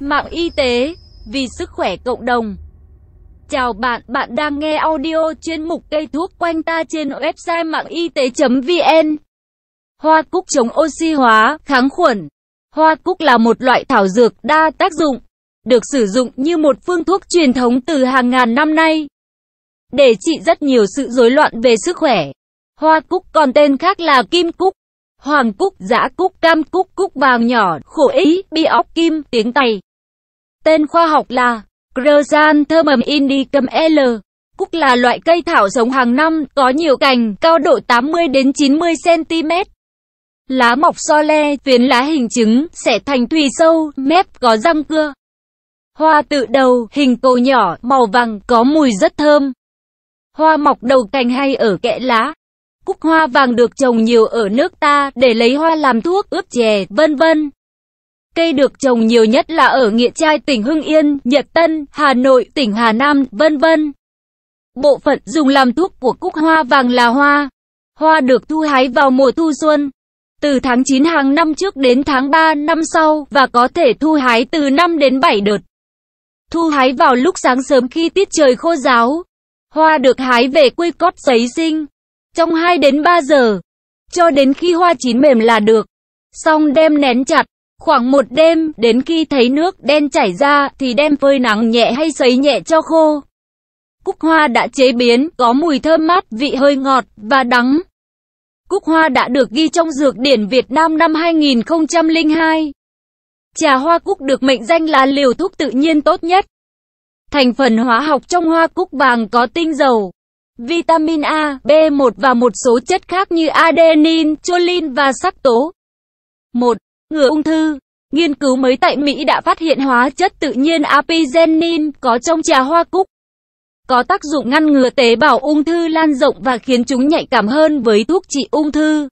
mạng y tế, vì sức khỏe cộng đồng. Chào bạn, bạn đang nghe audio chuyên mục cây thuốc quanh ta trên website mạng y tế.vn. Hoa cúc chống oxy hóa, kháng khuẩn. Hoa cúc là một loại thảo dược đa tác dụng, được sử dụng như một phương thuốc truyền thống từ hàng ngàn năm nay để trị rất nhiều sự rối loạn về sức khỏe. Hoa cúc còn tên khác là kim cúc, hoàng cúc, giã cúc, cam cúc, cúc vàng nhỏ, khổ ý, bi óc kim, tiếng Tây. Tên khoa học là Chrysanthemum indicum L. Cúc là loại cây thảo sống hàng năm, có nhiều cành, cao độ 80 đến 90 cm. Lá mọc so le, phiến lá hình trứng, sẽ thành thùy sâu, mép có răng cưa. Hoa tự đầu, hình cầu nhỏ, màu vàng, có mùi rất thơm. Hoa mọc đầu cành hay ở kẽ lá. Cúc hoa vàng được trồng nhiều ở nước ta để lấy hoa làm thuốc, ướp chè, vân vân. Cây được trồng nhiều nhất là ở Nghĩa Trai tỉnh Hưng Yên, Nhật Tân, Hà Nội, tỉnh Hà Nam, vân vân. Bộ phận dùng làm thuốc của cúc hoa vàng là hoa. Hoa được thu hái vào mùa thu xuân, từ tháng 9 hàng năm trước đến tháng 3 năm sau và có thể thu hái từ 5 đến 7 đợt. Thu hái vào lúc sáng sớm khi tiết trời khô ráo. Hoa được hái về quây cót giấy sinh trong 2 đến 3 giờ, cho đến khi hoa chín mềm là được. Xong đem nén chặt, Khoảng một đêm, đến khi thấy nước đen chảy ra, thì đem phơi nắng nhẹ hay sấy nhẹ cho khô. Cúc hoa đã chế biến, có mùi thơm mát, vị hơi ngọt, và đắng. Cúc hoa đã được ghi trong Dược điển Việt Nam năm 2002. Trà hoa cúc được mệnh danh là liều thuốc tự nhiên tốt nhất. Thành phần hóa học trong hoa cúc vàng có tinh dầu, vitamin A, B1 và một số chất khác như adenin, choline và sắc tố. 1 ngừa ung thư. Nghiên cứu mới tại Mỹ đã phát hiện hóa chất tự nhiên apigenin có trong trà hoa cúc. Có tác dụng ngăn ngừa tế bào ung thư lan rộng và khiến chúng nhạy cảm hơn với thuốc trị ung thư.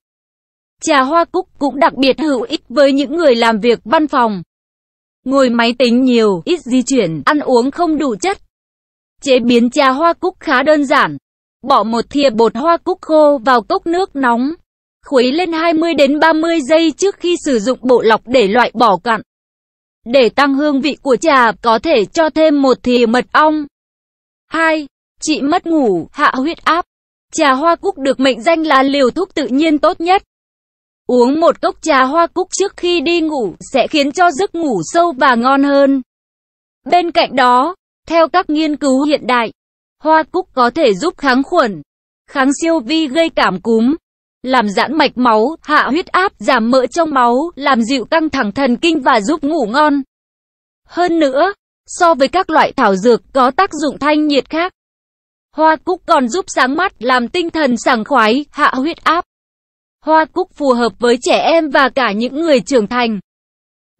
Trà hoa cúc cũng đặc biệt hữu ích với những người làm việc văn phòng. Ngồi máy tính nhiều, ít di chuyển, ăn uống không đủ chất. Chế biến trà hoa cúc khá đơn giản. Bỏ một thìa bột hoa cúc khô vào cốc nước nóng. Khuấy lên 20 đến 30 giây trước khi sử dụng bộ lọc để loại bỏ cặn. Để tăng hương vị của trà, có thể cho thêm một thìa mật ong. 2. chị mất ngủ, hạ huyết áp. Trà hoa cúc được mệnh danh là liều thuốc tự nhiên tốt nhất. Uống một cốc trà hoa cúc trước khi đi ngủ sẽ khiến cho giấc ngủ sâu và ngon hơn. Bên cạnh đó, theo các nghiên cứu hiện đại, hoa cúc có thể giúp kháng khuẩn, kháng siêu vi gây cảm cúm, làm giãn mạch máu, hạ huyết áp, giảm mỡ trong máu, làm dịu căng thẳng thần kinh và giúp ngủ ngon. Hơn nữa, so với các loại thảo dược có tác dụng thanh nhiệt khác, hoa cúc còn giúp sáng mắt, làm tinh thần sảng khoái, hạ huyết áp. Hoa cúc phù hợp với trẻ em và cả những người trưởng thành.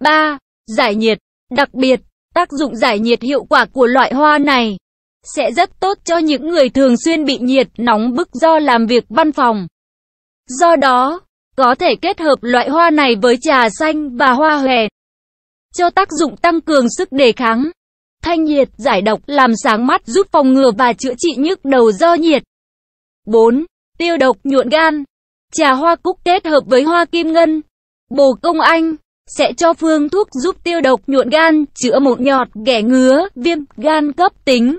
3. Giải nhiệt. Đặc biệt, tác dụng giải nhiệt hiệu quả của loại hoa này sẽ rất tốt cho những người thường xuyên bị nhiệt nóng bức do làm việc văn phòng. Do đó, có thể kết hợp loại hoa này với trà xanh và hoa hòe, cho tác dụng tăng cường sức đề kháng, thanh nhiệt, giải độc, làm sáng mắt, giúp phòng ngừa và chữa trị nhức đầu do nhiệt. 4. Tiêu độc, nhuận gan. Trà hoa cúc kết hợp với hoa kim ngân, bồ công anh sẽ cho phương thuốc giúp tiêu độc nhuận gan, chữa mụn nhọt, ghẻ ngứa, viêm gan cấp tính.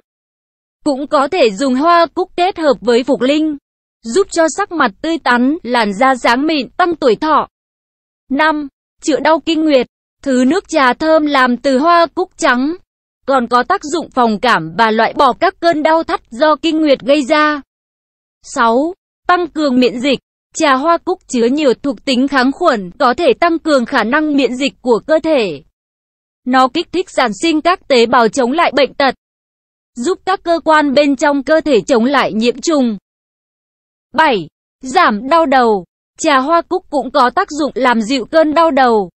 Cũng có thể dùng hoa cúc kết hợp với phục linh giúp cho sắc mặt tươi tắn, làn da sáng mịn, tăng tuổi thọ. 5. Chữa đau kinh nguyệt. Thứ nước trà thơm làm từ hoa cúc trắng, còn có tác dụng phòng cảm và loại bỏ các cơn đau thắt do kinh nguyệt gây ra. 6. Tăng cường miễn dịch. Trà hoa cúc chứa nhiều thuộc tính kháng khuẩn, có thể tăng cường khả năng miễn dịch của cơ thể. Nó kích thích sản sinh các tế bào chống lại bệnh tật, giúp các cơ quan bên trong cơ thể chống lại nhiễm trùng. 7. Giảm đau đầu. Trà hoa cúc cũng có tác dụng làm dịu cơn đau đầu.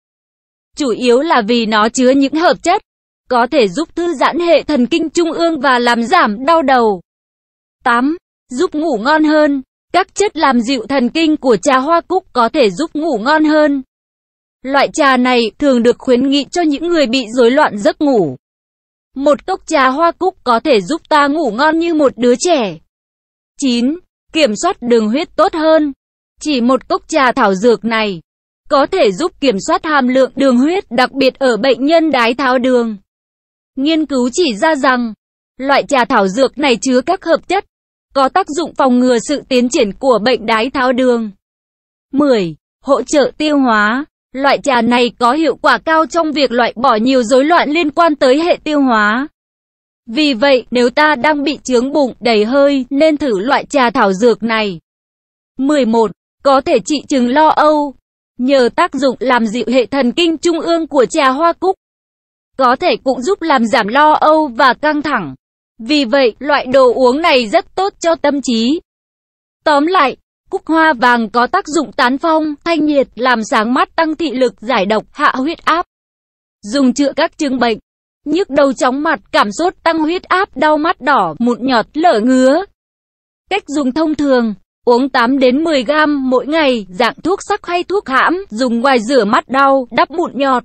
Chủ yếu là vì nó chứa những hợp chất có thể giúp thư giãn hệ thần kinh trung ương và làm giảm đau đầu. 8. Giúp ngủ ngon hơn. Các chất làm dịu thần kinh của trà hoa cúc có thể giúp ngủ ngon hơn. Loại trà này thường được khuyến nghị cho những người bị rối loạn giấc ngủ. Một cốc trà hoa cúc có thể giúp ta ngủ ngon như một đứa trẻ. 9 kiểm soát đường huyết tốt hơn. Chỉ một cốc trà thảo dược này có thể giúp kiểm soát hàm lượng đường huyết đặc biệt ở bệnh nhân đái tháo đường. Nghiên cứu chỉ ra rằng, loại trà thảo dược này chứa các hợp chất, có tác dụng phòng ngừa sự tiến triển của bệnh đái tháo đường. 10. Hỗ trợ tiêu hóa Loại trà này có hiệu quả cao trong việc loại bỏ nhiều rối loạn liên quan tới hệ tiêu hóa. Vì vậy, nếu ta đang bị chướng bụng đầy hơi, nên thử loại trà thảo dược này. 11. Có thể trị chứng lo âu. Nhờ tác dụng làm dịu hệ thần kinh trung ương của trà hoa cúc, có thể cũng giúp làm giảm lo âu và căng thẳng. Vì vậy, loại đồ uống này rất tốt cho tâm trí. Tóm lại, cúc hoa vàng có tác dụng tán phong, thanh nhiệt, làm sáng mắt, tăng thị lực, giải độc, hạ huyết áp. Dùng chữa các chứng bệnh nhức đầu chóng mặt, cảm sốt tăng huyết áp, đau mắt đỏ, mụn nhọt, lở ngứa. Cách dùng thông thường, uống 8 đến 10 gram mỗi ngày, dạng thuốc sắc hay thuốc hãm, dùng ngoài rửa mắt đau, đắp mụn nhọt.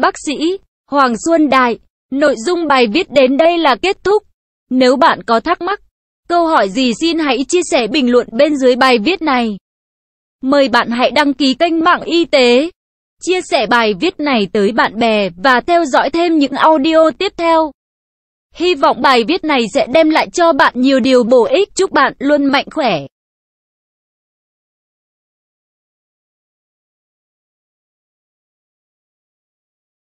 Bác sĩ Hoàng Xuân Đại, nội dung bài viết đến đây là kết thúc. Nếu bạn có thắc mắc, câu hỏi gì xin hãy chia sẻ bình luận bên dưới bài viết này. Mời bạn hãy đăng ký kênh mạng y tế Chia sẻ bài viết này tới bạn bè và theo dõi thêm những audio tiếp theo. Hy vọng bài viết này sẽ đem lại cho bạn nhiều điều bổ ích. Chúc bạn luôn mạnh khỏe.